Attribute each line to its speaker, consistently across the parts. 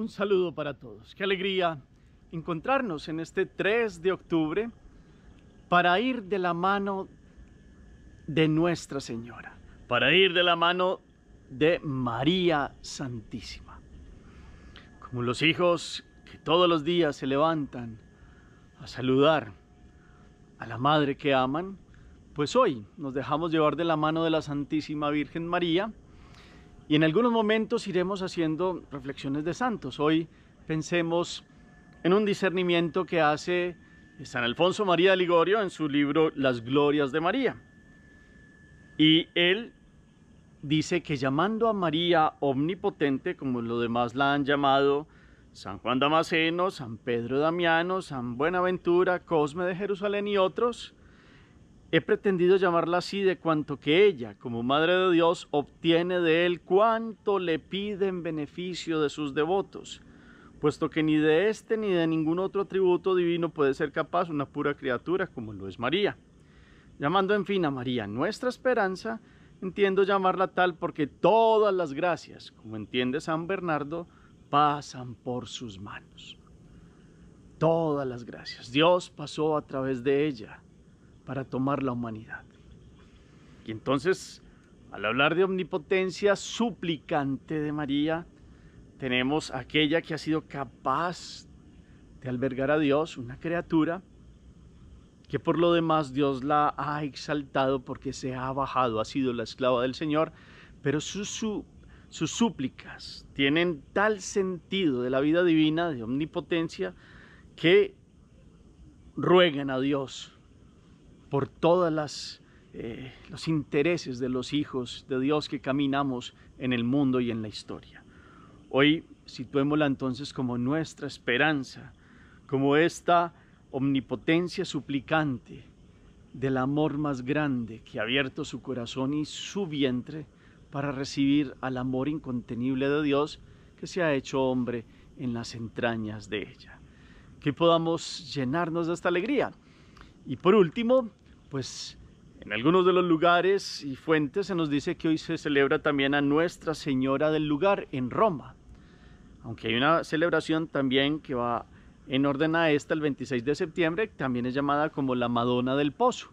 Speaker 1: Un saludo para todos. Qué alegría encontrarnos en este 3 de octubre para ir de la mano de Nuestra Señora, para ir de la mano de María Santísima. Como los hijos que todos los días se levantan a saludar a la madre que aman, pues hoy nos dejamos llevar de la mano de la Santísima Virgen María y en algunos momentos iremos haciendo reflexiones de santos. Hoy pensemos en un discernimiento que hace San Alfonso María de Ligorio en su libro Las Glorias de María. Y él dice que llamando a María omnipotente, como los demás la han llamado, San Juan Damasceno, San Pedro Damiano, San Buenaventura, Cosme de Jerusalén y otros, He pretendido llamarla así de cuanto que ella, como Madre de Dios, obtiene de Él cuanto le pide en beneficio de sus devotos, puesto que ni de este ni de ningún otro atributo divino puede ser capaz una pura criatura como lo es María. Llamando en fin a María nuestra esperanza, entiendo llamarla tal porque todas las gracias, como entiende San Bernardo, pasan por sus manos. Todas las gracias. Dios pasó a través de ella para tomar la humanidad. Y entonces, al hablar de omnipotencia suplicante de María, tenemos aquella que ha sido capaz de albergar a Dios, una criatura, que por lo demás Dios la ha exaltado porque se ha bajado, ha sido la esclava del Señor, pero sus súplicas tienen tal sentido de la vida divina, de omnipotencia, que ruegan a Dios por todas las eh, los intereses de los hijos de Dios que caminamos en el mundo y en la historia. Hoy situémosla entonces como nuestra esperanza, como esta omnipotencia suplicante del amor más grande que ha abierto su corazón y su vientre para recibir al amor incontenible de Dios que se ha hecho hombre en las entrañas de ella. Que podamos llenarnos de esta alegría. Y por último, pues en algunos de los lugares y fuentes se nos dice que hoy se celebra también a Nuestra Señora del lugar en Roma, aunque hay una celebración también que va en orden a esta el 26 de septiembre, también es llamada como la Madonna del Pozo.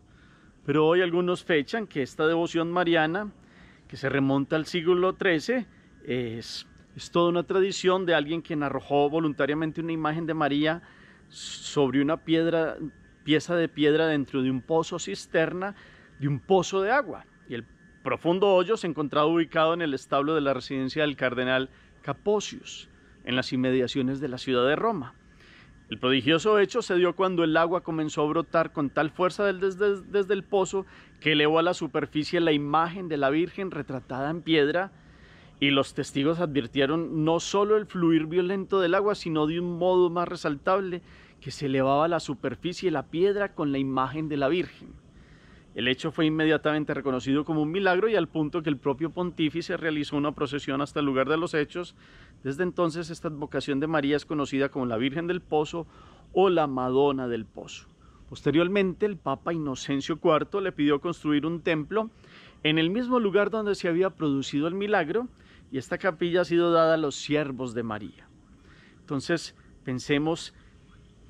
Speaker 1: Pero hoy algunos fechan que esta devoción mariana, que se remonta al siglo XIII, es, es toda una tradición de alguien quien arrojó voluntariamente una imagen de María sobre una piedra pieza de piedra dentro de un pozo cisterna de un pozo de agua. Y el profundo hoyo se encontraba ubicado en el establo de la residencia del cardenal caposius en las inmediaciones de la ciudad de Roma. El prodigioso hecho se dio cuando el agua comenzó a brotar con tal fuerza desde, el pozo que elevó a la superficie la imagen de la Virgen retratada en piedra y los testigos advirtieron no solo el fluir violento del agua, sino de un modo más resaltable que se elevaba la superficie de la piedra con la imagen de la Virgen. El hecho fue inmediatamente reconocido como un milagro y al punto que el propio pontífice realizó una procesión hasta el lugar de los hechos. Desde entonces esta advocación de María es conocida como la Virgen del Pozo o la Madonna del Pozo. Posteriormente el Papa Inocencio IV le pidió construir un templo en el mismo lugar donde se había producido el milagro y esta capilla ha sido dada a los siervos de María. Entonces pensemos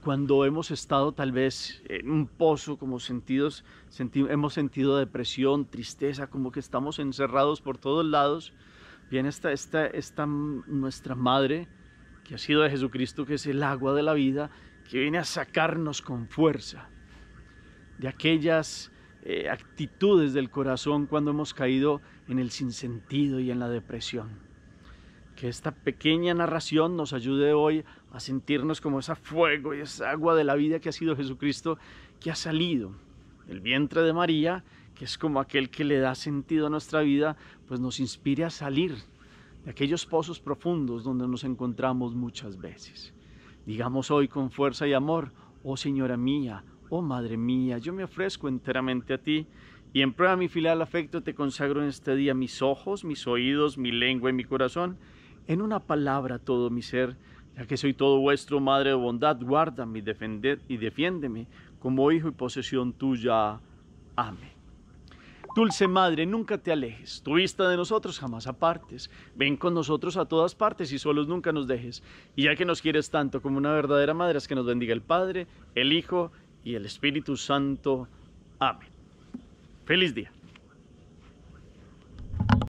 Speaker 1: cuando hemos estado tal vez en un pozo como sentidos, hemos sentido depresión, tristeza, como que estamos encerrados por todos lados, viene esta, nuestra madre, que ha sido de Jesucristo, que es el agua de la vida, que viene a sacarnos con fuerza de aquellas eh, actitudes del corazón cuando hemos caído en el sinsentido y en la depresión. Que esta pequeña narración nos ayude hoy a sentirnos como ese fuego y esa agua de la vida que ha sido Jesucristo, que ha salido del vientre de María, que es como aquel que le da sentido a nuestra vida, pues nos inspire a salir de aquellos pozos profundos donde nos encontramos muchas veces. Digamos hoy con fuerza y amor, oh Señora mía, oh Madre mía, yo me ofrezco enteramente a ti y en prueba de mi filial afecto te consagro en este día mis ojos, mis oídos, mi lengua y mi corazón en una palabra todo mi ser, ya que soy todo vuestro, Madre de bondad, guárdame defended, y defiéndeme como hijo y posesión tuya. Amén. Dulce Madre, nunca te alejes, tu vista de nosotros jamás apartes, ven con nosotros a todas partes y solos nunca nos dejes. Y ya que nos quieres tanto como una verdadera Madre, es que nos bendiga el Padre, el Hijo y el Espíritu Santo. Amén. Feliz día.